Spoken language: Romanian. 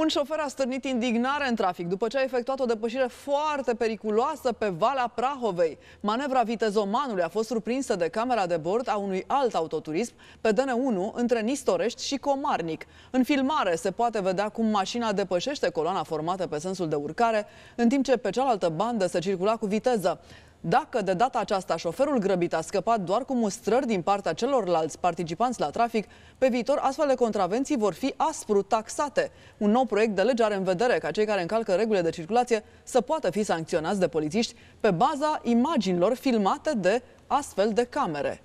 Un șofer a stârnit indignare în trafic după ce a efectuat o depășire foarte periculoasă pe Valea Prahovei. Manevra vitezomanului a fost surprinsă de camera de bord a unui alt autoturism pe DN1 între Nistorești și Comarnic. În filmare se poate vedea cum mașina depășește coloana formată pe sensul de urcare, în timp ce pe cealaltă bandă se circula cu viteză. Dacă de data aceasta șoferul grăbit a scăpat doar cu mustrări din partea celorlalți participanți la trafic, pe viitor astfel de contravenții vor fi aspru taxate. Un nou proiect de lege are în vedere ca cei care încalcă regulile de circulație să poată fi sancționați de polițiști pe baza imaginilor filmate de astfel de camere.